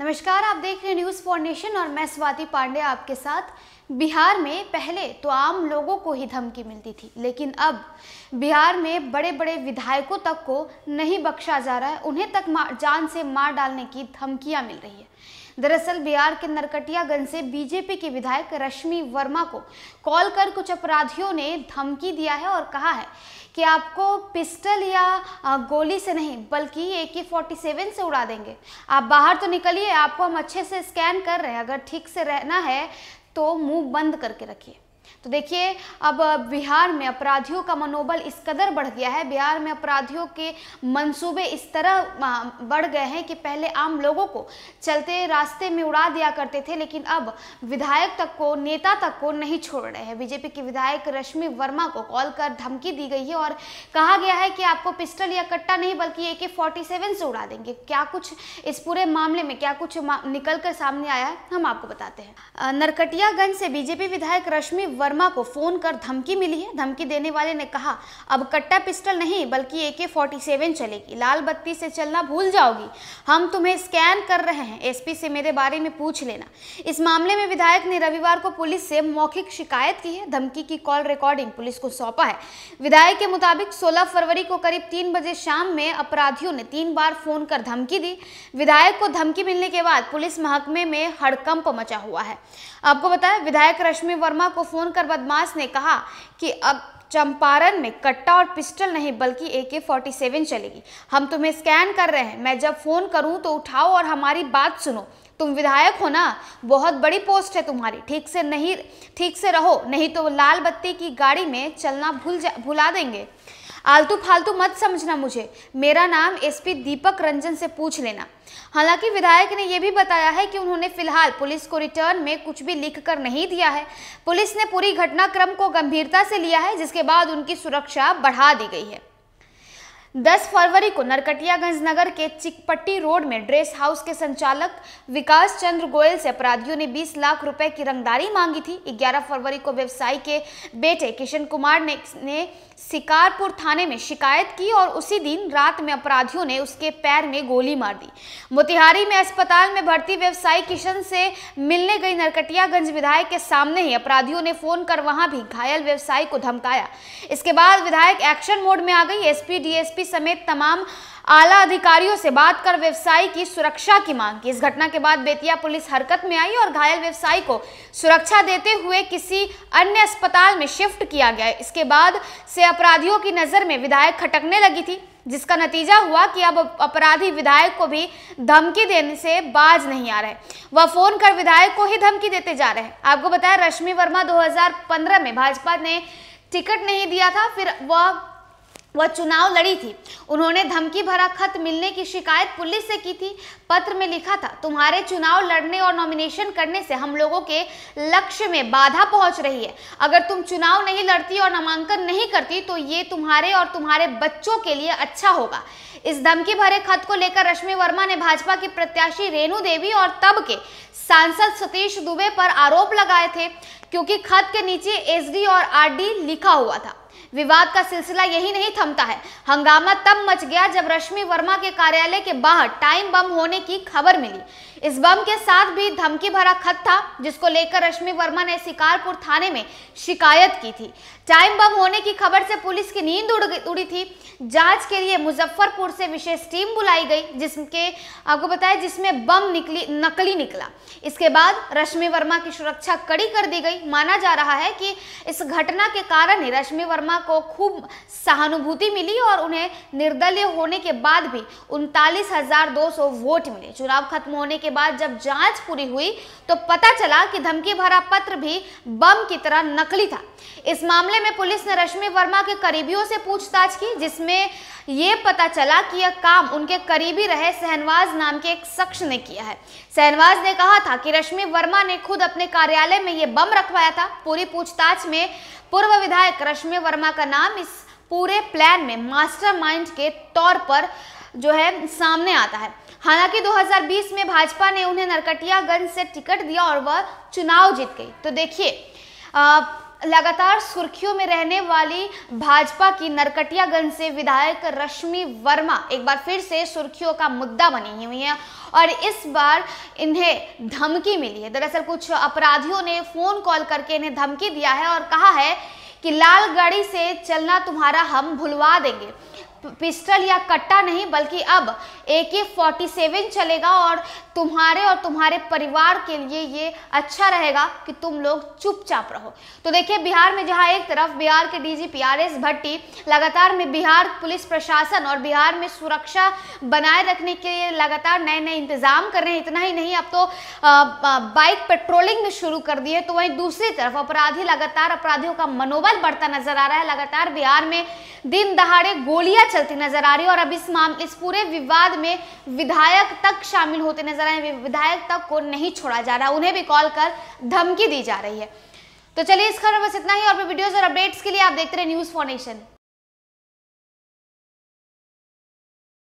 नमस्कार आप देख रहे हैं न्यूज फॉर नेशन और मैं स्वाति पांडे आपके साथ बिहार में पहले तो आम लोगों को ही धमकी मिलती थी लेकिन अब बिहार में बड़े बड़े विधायकों तक को नहीं बख्शा जा रहा है उन्हें तक जान से मार डालने की धमकियां मिल रही है दरअसल बिहार के नरकटियागंज से बीजेपी के विधायक रश्मि वर्मा को कॉल कर कुछ अपराधियों ने धमकी दिया है और कहा है कि आपको पिस्टल या गोली से नहीं बल्कि ए के फोर्टी सेवन से उड़ा देंगे आप बाहर तो निकलिए आपको हम अच्छे से स्कैन कर रहे हैं अगर ठीक से रहना है तो मुंह बंद करके रखिए तो देखिए अब बिहार में अपराधियों का मनोबल इस कदर बढ़ गया है बिहार में अपराधियों के मंसूबे इस तरह बढ़ गए हैं कि पहले आम लोगों को चलते रास्ते में उड़ा दिया करते थे लेकिन अब विधायक तक को नेता तक को नहीं छोड़ रहे हैं बीजेपी की विधायक रश्मि वर्मा को कॉल कर धमकी दी गई है और कहा गया है कि आपको पिस्टल या कट्टा नहीं बल्कि ए के से उड़ा देंगे क्या कुछ इस पूरे मामले में क्या कुछ निकल कर सामने आया हम आपको बताते हैं नरकटियागंज से बीजेपी विधायक रश्मि वर्मा को फोन कर धमकी मिली है धमकी देने वाले ने कहा अब कट्टा पिस्टल नहीं बल्कि ए के फोर्टी सेवन चलेगी लाल बत्ती से चलना भूल जाओगी हम तुम्हें स्कैन कर रहे हैं एसपी से मेरे बारे में पूछ लेना इस मामले में विधायक ने रविवार को पुलिस से मौखिक शिकायत की है धमकी की कॉल रिकॉर्डिंग पुलिस को सौंपा है विधायक के मुताबिक सोलह फरवरी को करीब तीन बजे शाम में अपराधियों ने तीन बार फोन कर धमकी दी विधायक को धमकी मिलने के बाद पुलिस महकमे में हड़कंप मचा हुआ है आपको बताया विधायक रश्मि वर्मा को फोन फोन कर बदमाश ने कहा कि अब चंपारण में कट्टा और पिस्टल नहीं बल्कि ए के फोर्टी सेवन चलेगी हम तुम्हें स्कैन कर रहे हैं मैं जब फ़ोन करूं तो उठाओ और हमारी बात सुनो तुम विधायक हो ना बहुत बड़ी पोस्ट है तुम्हारी ठीक से नहीं ठीक से रहो नहीं तो लाल बत्ती की गाड़ी में चलना भूल जा भुला देंगे आलतू फालतू मत समझना मुझे मेरा नाम एसपी दीपक रंजन से पूछ लेना हालांकि विधायक ने यह भी बताया है कि उन्होंने फिलहाल पुलिस को रिटर्न में कुछ भी लिख कर नहीं दिया है पुलिस ने पूरी घटनाक्रम को गंभीरता से लिया है जिसके बाद उनकी सुरक्षा बढ़ा दी गई है 10 फरवरी को नरकटियागंज नगर के चिकपट्टी रोड में ड्रेस हाउस के संचालक विकास चंद्र गोयल से अपराधियों ने 20 लाख रुपए की रंगदारी मांगी थी 11 फरवरी को व्यवसायी के बेटे किशन कुमार ने, ने शिकारपुर थाने में शिकायत की और उसी दिन रात में अपराधियों ने उसके पैर में गोली मार दी मोतिहारी में अस्पताल में भर्ती व्यवसायी किशन से मिलने गई नरकटियागंज विधायक के सामने ही अपराधियों ने फोन कर वहां भी घायल व्यवसायी को धमकाया इसके बाद विधायक एक्शन मोड में आ गई एसपी डीएसपी समेत तमाम आला अधिकारियों से बात कर व्यवसायी की सुरक्षा की मांग की इस घटना के बाद बेतिया पुलिस हरकत में आई और घायल व्यवसायी को सुरक्षा देते हुए किसी अन्य अस्पताल में शिफ्ट किया गया इसके बाद से अपराधियों की नज़र में विधायक खटकने लगी थी जिसका नतीजा हुआ कि अब अपराधी विधायक को भी धमकी देने से बाज नहीं आ रहे वह फोन कर विधायक को ही धमकी देते जा रहे हैं आपको बताया रश्मि वर्मा 2015 में भाजपा ने टिकट नहीं दिया था फिर वह वह चुनाव लड़ी थी उन्होंने धमकी भरा खत मिलने की शिकायत पुलिस से की थी पत्र में लिखा था तुम्हारे चुनाव लड़ने और नॉमिनेशन करने से हम लोगों के लक्ष्य में बाधा पहुंच रही है अगर तुम चुनाव नहीं लड़ती और नामांकन नहीं करती तो ये तुम्हारे और तुम्हारे बच्चों के लिए अच्छा होगा इस धमकी भरे खत को लेकर रश्मि वर्मा ने भाजपा की प्रत्याशी रेणु देवी और तब के सांसद सतीश दुबे पर आरोप लगाए थे क्योंकि खत के नीचे एस और आर लिखा हुआ था विवाद का सिलसिला यही नहीं थमता है हंगामा तब मच गया जब रश्मि वर्मा के कार्यालय के बाहर टाइम बम होने की खबर मिली इस बम के साथ भी धमकी भरा खत था जिसको लेकर रश्मि वर्मा ने शिकारपुर थाने में शिकायत की थी टाइम बम होने की खबर से पुलिस की नींद उड़ी थी जांच के लिए मुजफ्फरपुर से विशेष टीम बुलाई गई जिसके आपको बताया जिसमें बम निकली नकली निकला इसके बाद रश्मि वर्मा की सुरक्षा कड़ी कर दी गई माना जा रहा है कि इस घटना के कारण ही रश्मि वर्मा वर्मा को खूब सहानुभूति मिली और उन्हें निर्दलीय होने के बाद भी उनतालीस वोट मिले चुनाव खत्म होने के बाद जब जांच पूरी हुई तो पता चला कि धमकी भरा पत्र भी बम की तरह नकली था इस मामले में पुलिस ने रश्मि वर्मा के करीबियों से पूछताछ की जिसमें ये पता चला कि यह काम उनके करीबी रहे सहनवाज नाम के एक शख्स ने किया है सहनवाज ने कहा था कि रश्मि वर्मा ने खुद अपने कार्यालय में यह बम रखवाया था पूरी पूछताछ में पूर्व विधायक रश्मि वर्मा का नाम इस पूरे प्लान में मास्टरमाइंड के तौर पर जो है सामने आता है हालांकि 2020 में भाजपा ने उन्हें नरकटियागंज से टिकट दिया और वह चुनाव जीत गई तो देखिए लगातार सुर्खियों में रहने वाली भाजपा की नरकटियागंज से विधायक रश्मि वर्मा एक बार फिर से सुर्खियों का मुद्दा बनी हुई है और इस बार इन्हें धमकी मिली है दरअसल कुछ अपराधियों ने फोन कॉल करके इन्हें धमकी दिया है और कहा है कि लाल गाड़ी से चलना तुम्हारा हम भुलवा देंगे पिस्टल या कट्टा नहीं बल्कि अब ए के फोर्टी सेवन चलेगा और तुम्हारे और तुम्हारे परिवार के लिए ये अच्छा रहेगा कि तुम लोग चुपचाप रहो तो देखिए बिहार में जहां एक तरफ बिहार के डी जी भट्टी लगातार में बिहार पुलिस प्रशासन और बिहार में सुरक्षा बनाए रखने के लिए लगातार नए नए इंतजाम कर रहे हैं इतना ही नहीं अब तो बाइक पेट्रोलिंग भी शुरू कर दी है तो वहीं दूसरी तरफ अपराधी लगातार अपराधियों का मनोबल बढ़ता नजर आ रहा है लगातार बिहार में दिन दहाड़े गोलियां चलती नजर आ रही है और अब इस मामले इस पूरे विवाद में विधायक तक शामिल होते नजर आए विधायक तक को नहीं छोड़ा जा रहा उन्हें भी कॉल कर धमकी दी जा रही है तो चलिए इस खबर बस इतना ही और वीडियोस और अपडेट्स के लिए आप देखते रहे न्यूज फॉर्नेशन